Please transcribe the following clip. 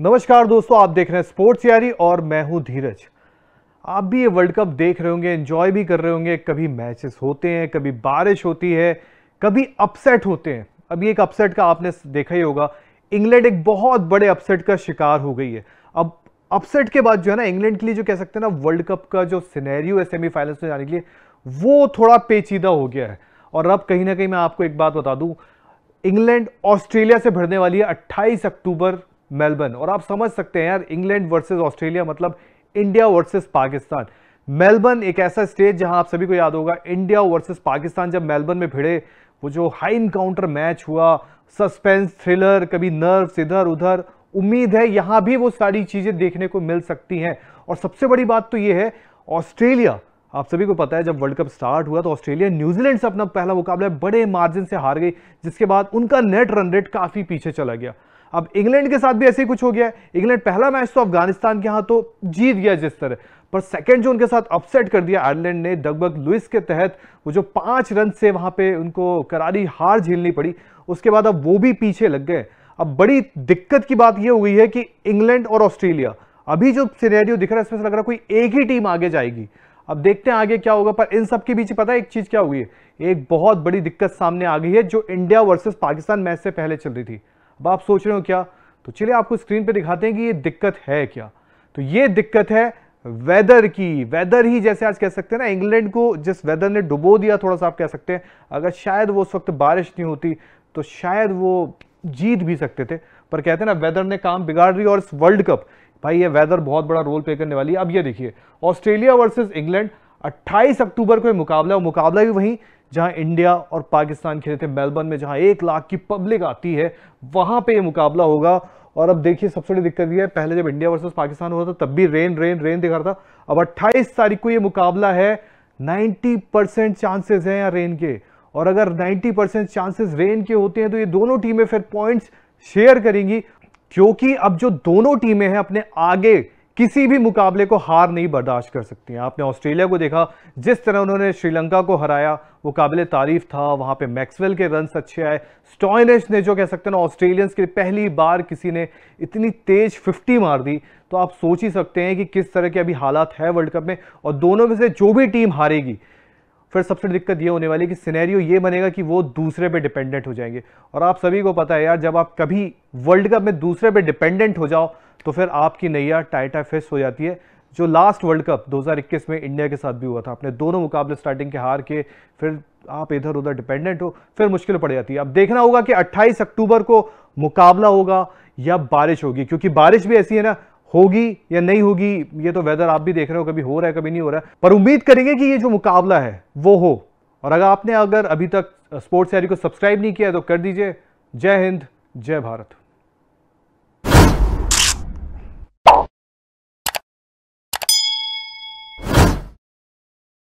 नमस्कार दोस्तों आप देख रहे हैं स्पोर्ट्स यारी और मैं हूं धीरज आप भी ये वर्ल्ड कप देख रहे होंगे एंजॉय भी कर रहे होंगे कभी मैचेस होते हैं कभी बारिश होती है कभी अपसेट होते हैं अभी एक अपसेट का आपने देखा ही होगा इंग्लैंड एक बहुत बड़े अपसेट का शिकार हो गई है अब अपसेट के बाद जो है ना इंग्लैंड के लिए जो कह सकते हैं ना वर्ल्ड कप का जो सिनेरियो है सेमीफाइनल्स में जाने के लिए वो थोड़ा पेचीदा हो गया है और अब कहीं ना कहीं मैं आपको एक बात बता दूं इंग्लैंड ऑस्ट्रेलिया से भरने वाली है 28 अक्टूबर मेलबर्न और आप समझ सकते हैं यार इंग्लैंड वर्सेस ऑस्ट्रेलिया मतलब इंडिया वर्सेस पाकिस्तान मेलबर्न एक ऐसा स्टेज जहां आप सभी को याद होगा इंडिया वर्सेस पाकिस्तान जब मेलबर्न में भिड़े वो जो हाई इनकाउंटर मैच हुआ सस्पेंस थ्रिलर कभी नर्व्स इधर उधर उम्मीद है यहां भी वो सारी चीजें देखने को मिल सकती हैं और सबसे बड़ी बात तो ये है ऑस्ट्रेलिया आप सभी को पता है जब वर्ल्ड कप स्टार्ट हुआ तो ऑस्ट्रेलिया न्यूजीलैंड से अपना पहला मुकाबला बड़े मार्जिन से हार गई जिसके बाद उनका नेट रन रेट काफी पीछे चला गया अब इंग्लैंड के साथ भी ऐसे ही कुछ हो गया इंग्लैंड पहला मैच तो अफगानिस्तान के यहां तो जीत गया जिस तरह पर सेकेंड जो उनके साथ अपसेट कर दिया आयरलैंड ने डगबग लुइस के तहत वो जो पांच रन से वहां पे उनको करारी हार झेलनी पड़ी उसके बाद अब वो भी पीछे लग गए अब बड़ी दिक्कत की बात यह हुई है कि इंग्लैंड और ऑस्ट्रेलिया अभी जो सीनेरियो दिख रहा है इसमें से लग रहा है कोई एक ही टीम आगे जाएगी अब देखते हैं आगे क्या होगा पर इन सब के बीच पता है एक चीज क्या हुई है एक बहुत बड़ी दिक्कत सामने आ गई है जो इंडिया वर्सेस पाकिस्तान मैच से पहले चल रही थी अब आप सोच रहे हो क्या तो चलिए आपको स्क्रीन पे दिखाते हैं कि ये दिक्कत है क्या तो ये दिक्कत है वेदर की वेदर ही जैसे आज कह सकते हैं ना इंग्लैंड को जिस वेदर ने डुबो दिया थोड़ा सा आप कह सकते हैं अगर शायद वो उस वक्त बारिश नहीं होती तो शायद वो जीत भी सकते थे पर कहते हैं ना वेदर ने काम बिगाड़ रही और इस वर्ल्ड कप भाई ये वेदर बहुत बड़ा रोल प्ले करने वाली है अब ये देखिए ऑस्ट्रेलिया वर्सेज इंग्लैंड 28 अक्टूबर को मुकाबला और मुकाबला भी वहीं जहां इंडिया और पाकिस्तान खेले थे मेलबर्न में जहां एक लाख की पब्लिक आती है वहां पे ये मुकाबला होगा और अब देखिए सबसे बड़ी दिक्कत यह है पहले जब इंडिया वर्सेस पाकिस्तान हो रहा था तब भी रेन रेन रेन दिखा रहा था अब 28 तारीख को ये मुकाबला है 90 परसेंट चांसेस हैं यहाँ रेन के और अगर 90 परसेंट चांसेस रेन के होते हैं तो ये दोनों टीमें फिर पॉइंट्स शेयर करेंगी क्योंकि अब जो दोनों टीमें हैं अपने आगे किसी भी मुकाबले को हार नहीं बर्दाश्त कर सकती हैं आपने ऑस्ट्रेलिया को देखा जिस तरह उन्होंने श्रीलंका को हराया वो काबिल तारीफ था वहाँ पे मैक्सवेल के रन्स अच्छे आए स्टॉइनिश ने जो कह सकते हैं ना ऑस्ट्रेलियंस के लिए पहली बार किसी ने इतनी तेज 50 मार दी तो आप सोच ही सकते हैं कि किस तरह के अभी हालात है वर्ल्ड कप में और दोनों में से जो भी टीम हारेगी फिर सबसे दिक्कत ये होने वाली कि सिनेरियो ये बनेगा कि वो दूसरे पे डिपेंडेंट हो जाएंगे और आप सभी को पता है यार जब आप कभी वर्ल्ड कप में दूसरे पे डिपेंडेंट हो जाओ तो फिर आपकी नैया टाइटा फेस्ट हो जाती है जो लास्ट वर्ल्ड कप 2021 में इंडिया के साथ भी हुआ था अपने दोनों मुकाबले स्टार्टिंग के हार के फिर आप इधर उधर डिपेंडेंट हो फिर मुश्किल पड़ जाती है अब देखना होगा कि 28 अक्टूबर को मुकाबला होगा या बारिश होगी क्योंकि बारिश भी ऐसी है ना होगी या नहीं होगी ये तो वेदर आप भी देख रहे हो कभी हो रहा है कभी नहीं हो रहा है पर उम्मीद करेंगे कि ये जो मुकाबला है वो हो और अगर आपने अगर अभी तक स्पोर्ट्स यारी को सब्सक्राइब नहीं किया तो कर दीजिए जय हिंद जय भारत